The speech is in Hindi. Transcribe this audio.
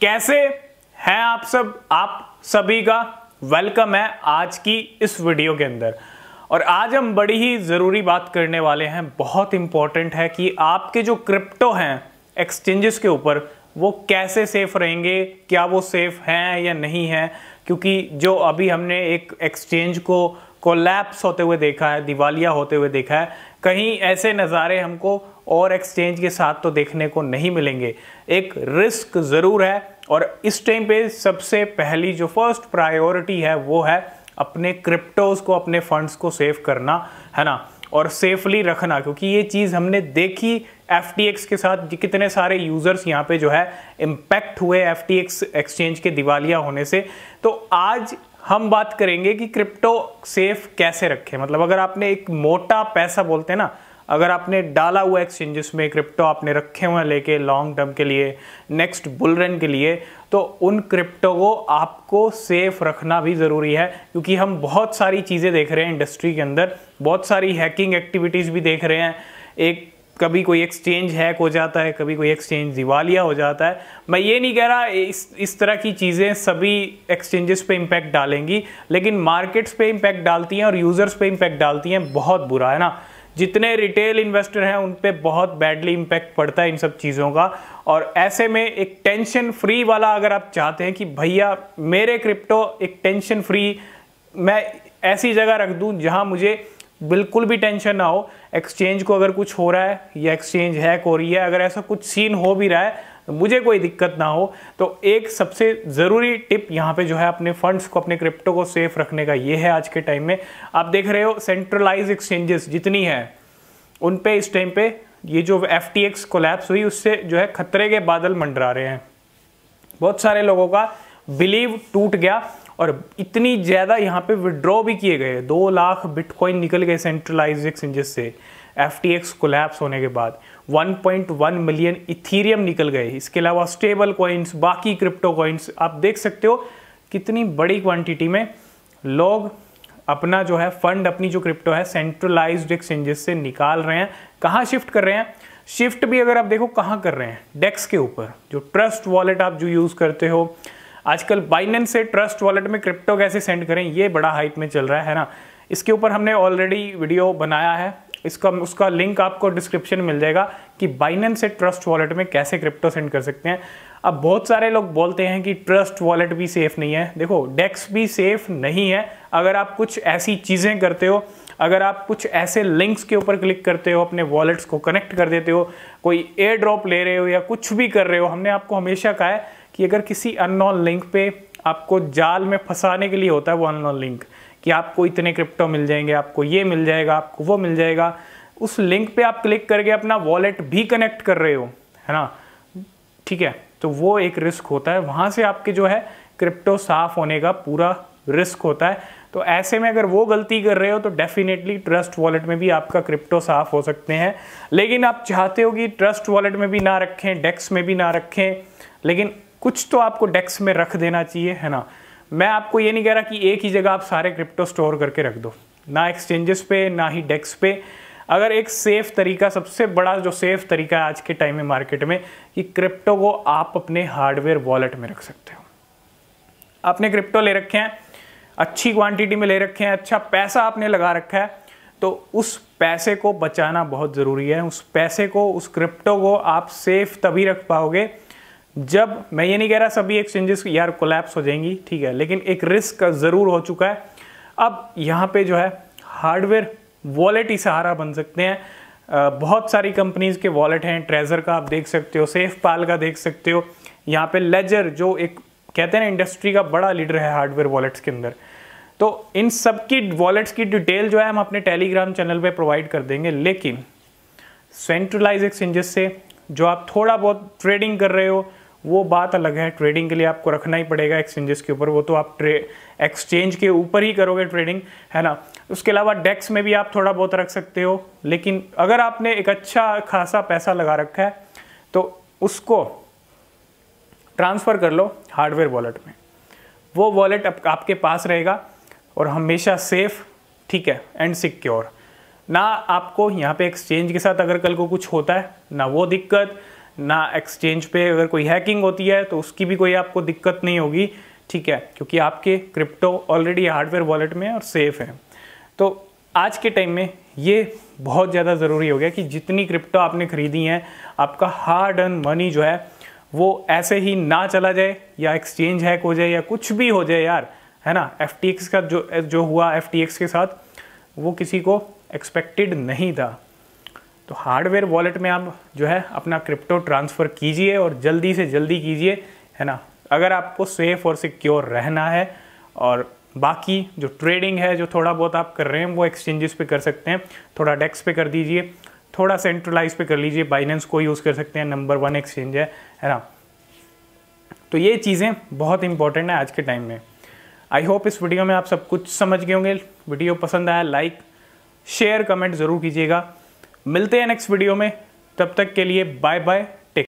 कैसे हैं आप सब आप सभी का वेलकम है आज की इस वीडियो के अंदर और आज हम बड़ी ही ज़रूरी बात करने वाले हैं बहुत इंपॉर्टेंट है कि आपके जो क्रिप्टो हैं एक्सचेंजेस के ऊपर वो कैसे सेफ रहेंगे क्या वो सेफ हैं या नहीं हैं क्योंकि जो अभी हमने एक एक्सचेंज को कोलैप्स होते हुए देखा है दिवालिया होते हुए देखा है कहीं ऐसे नज़ारे हमको और एक्सचेंज के साथ तो देखने को नहीं मिलेंगे एक रिस्क ज़रूर है और इस टाइम पे सबसे पहली जो फर्स्ट प्रायोरिटी है वो है अपने क्रिप्टोज़ को अपने फंड्स को सेव करना है ना और सेफली रखना क्योंकि ये चीज़ हमने देखी एफ के साथ कितने सारे यूज़र्स यहाँ पे जो है इम्पैक्ट हुए एफ एक्सचेंज के दिवालिया होने से तो आज हम बात करेंगे कि क्रिप्टो सेफ कैसे रखें मतलब अगर आपने एक मोटा पैसा बोलते हैं ना अगर आपने डाला हुआ एक्सचेंजेस में क्रिप्टो आपने रखे हुए लेके लॉन्ग टर्म के लिए नेक्स्ट बुल रन के लिए तो उन क्रिप्टो को आपको सेफ रखना भी ज़रूरी है क्योंकि हम बहुत सारी चीज़ें देख रहे हैं इंडस्ट्री के अंदर बहुत सारी हैकिंग एक्टिविटीज़ भी देख रहे हैं एक कभी कोई एक्सचेंज हैक हो जाता है कभी कोई एक्सचेंज दिवालिया हो जाता है मैं ये नहीं कह रहा इस इस तरह की चीज़ें सभी एक्सचेंजेस पे इम्पैक्ट डालेंगी लेकिन मार्केट्स पे इम्पैक्ट डालती हैं और यूज़र्स पे इम्पैक्ट डालती हैं बहुत बुरा है ना जितने रिटेल इन्वेस्टर हैं उन पर बहुत बैडली इम्पैक्ट पड़ता है इन सब चीज़ों का और ऐसे में एक टेंशन फ्री वाला अगर आप चाहते हैं कि भैया मेरे क्रिप्टो एक टेंशन फ्री मैं ऐसी जगह रख दूँ जहाँ मुझे बिल्कुल भी टेंशन ना हो एक्सचेंज को अगर कुछ हो रहा है या एक्सचेंज हैक हो रही है अगर ऐसा कुछ सीन हो भी रहा है मुझे कोई दिक्कत ना हो तो एक सबसे ज़रूरी टिप यहाँ पे जो है अपने फंड्स को अपने क्रिप्टो को सेफ रखने का ये है आज के टाइम में आप देख रहे हो सेंट्रलाइज एक्सचेंजेस जितनी है उन पे इस टाइम पे ये जो एफ टी एक्स कोलैप्स हुई उससे जो है खतरे के बादल मंडरा रहे हैं बहुत सारे लोगों का बिलीव टूट गया और इतनी ज़्यादा यहाँ पे विड्रॉ भी किए गए दो लाख बिटकॉइन निकल गए सेंट्रलाइज एक्सचेंजेस से एफ टी एक्स कोलैप्स होने के बाद 1.1 मिलियन इथीरियम निकल गए इसके अलावा स्टेबल कॉइन्स बाकी क्रिप्टो कॉइन्स आप देख सकते हो कितनी बड़ी क्वांटिटी में लोग अपना जो है फंड अपनी जो क्रिप्टो है सेंट्रलाइज्ड एक्सचेंजेस से निकाल रहे हैं कहाँ शिफ्ट कर रहे हैं शिफ्ट भी अगर आप देखो कहाँ कर रहे हैं डेक्स के ऊपर जो ट्रस्ट वॉलेट आप जो यूज़ करते हो आजकल बाइनेंस से ट्रस्ट वॉलेट में क्रिप्टो कैसे सेंड करें ये बड़ा हाइप में चल रहा है ना इसके ऊपर हमने ऑलरेडी वीडियो बनाया है इसका उसका लिंक आपको डिस्क्रिप्शन मिल जाएगा कि बाइनन से ट्रस्ट वॉलेट में कैसे क्रिप्टो सेंड कर सकते हैं अब बहुत सारे लोग बोलते हैं कि ट्रस्ट वॉलेट भी सेफ़ नहीं है देखो डेक्स भी सेफ़ नहीं है अगर आप कुछ ऐसी चीज़ें करते हो अगर आप कुछ ऐसे लिंक्स के ऊपर क्लिक करते हो अपने वॉलेट्स को कनेक्ट कर देते हो कोई एयर ड्रॉप ले रहे हो या कुछ भी कर रहे हो हमने आपको हमेशा कहा है कि अगर किसी अननोन लिंक पे आपको जाल में फंसाने के लिए होता है वो अननोन लिंक कि आपको इतने क्रिप्टो मिल जाएंगे आपको ये मिल जाएगा आपको वो मिल जाएगा उस लिंक पे आप क्लिक करके अपना वॉलेट भी कनेक्ट कर रहे हो है ना ठीक है तो वो एक रिस्क होता है वहाँ से आपके जो है क्रिप्टो साफ होने का पूरा रिस्क होता है तो ऐसे में अगर वो गलती कर रहे हो तो डेफिनेटली ट्रस्ट वॉलेट में भी आपका क्रिप्टो साफ हो सकते हैं लेकिन आप चाहते हो कि ट्रस्ट वॉलेट में भी ना रखें डेक्स में भी ना रखें लेकिन कुछ तो आपको डेक्स में रख देना चाहिए है ना मैं आपको ये नहीं कह रहा कि एक ही जगह आप सारे क्रिप्टो स्टोर करके रख दो ना एक्सचेंजेस पे ना ही डेक्स पे अगर एक सेफ तरीका सबसे बड़ा जो सेफ तरीका है आज के टाइम में मार्केट में कि क्रिप्टो को आप अपने हार्डवेयर वॉलेट में रख सकते हो आपने क्रिप्टो ले रखे हैं अच्छी क्वांटिटी में ले रखे हैं अच्छा पैसा आपने लगा रखा है तो उस पैसे को बचाना बहुत ज़रूरी है उस पैसे को उस क्रिप्टो को आप सेफ तभी रख पाओगे जब मैं ये नहीं कह रहा सभी एक्सचेंजेस यार कोलैप्स हो जाएंगी ठीक है लेकिन एक रिस्क ज़रूर हो चुका है अब यहाँ पे जो है हार्डवेयर वॉलेट ही सहारा बन सकते हैं बहुत सारी कंपनीज़ के वॉलेट हैं ट्रेजर का आप देख सकते हो सेफ पाल का देख सकते हो यहाँ पे लेजर जो एक कहते हैं ना इंडस्ट्री का बड़ा लीडर है हार्डवेयर वॉलेट्स के अंदर तो इन सब की वॉलेट्स की डिटेल जो है हम अपने टेलीग्राम चैनल पे प्रोवाइड कर देंगे लेकिन सेंट्रलाइज एक्सचेंजेस से जो आप थोड़ा बहुत ट्रेडिंग कर रहे हो वो बात अलग है ट्रेडिंग के लिए आपको रखना ही पड़ेगा एक्सचेंजेस के ऊपर वो तो आप ट्रे एक्सचेंज के ऊपर ही करोगे ट्रेडिंग है ना उसके अलावा डेक्स में भी आप थोड़ा बहुत रख सकते हो लेकिन अगर आपने एक अच्छा खासा पैसा लगा रखा है तो उसको ट्रांसफ़र कर लो हार्डवेयर वॉलेट में वो वॉलेट आपके पास रहेगा और हमेशा सेफ ठीक है एंड सिक्योर ना आपको यहाँ पे एक्सचेंज के साथ अगर कल को कुछ होता है ना वो दिक्कत ना एक्सचेंज पे अगर कोई हैकिंग होती है तो उसकी भी कोई आपको दिक्कत नहीं होगी ठीक है क्योंकि आपके क्रिप्टो ऑलरेडी हार्डवेयर वॉलेट में और सेफ है तो आज के टाइम में ये बहुत ज़्यादा ज़रूरी हो गया कि जितनी क्रिप्टो आपने खरीदी हैं आपका हार्ड अर्न मनी जो है वो ऐसे ही ना चला जाए या एक्सचेंज हैक हो जाए या कुछ भी हो जाए यार है ना एफ का जो जो हुआ एफ के साथ वो किसी को एक्सपेक्टेड नहीं था तो हार्डवेयर वॉलेट में आप जो है अपना क्रिप्टो ट्रांसफ़र कीजिए और जल्दी से जल्दी कीजिए है ना अगर आपको सेफ़ और सिक्योर रहना है और बाकी जो ट्रेडिंग है जो थोड़ा बहुत आप कर रहे हैं वो एक्सचेंजेस पे कर सकते हैं थोड़ा डेक्स पे कर दीजिए थोड़ा सेंट्रलाइज पे कर लीजिए बाइनेंस को यूज़ कर सकते हैं नंबर वन एक्सचेंज है है ना तो ये चीज़ें बहुत इंपॉर्टेंट है आज के टाइम में आई होप इस वीडियो में आप सब कुछ समझ गए होंगे वीडियो पसंद आया लाइक शेयर कमेंट ज़रूर कीजिएगा मिलते हैं नेक्स्ट वीडियो में तब तक के लिए बाय बाय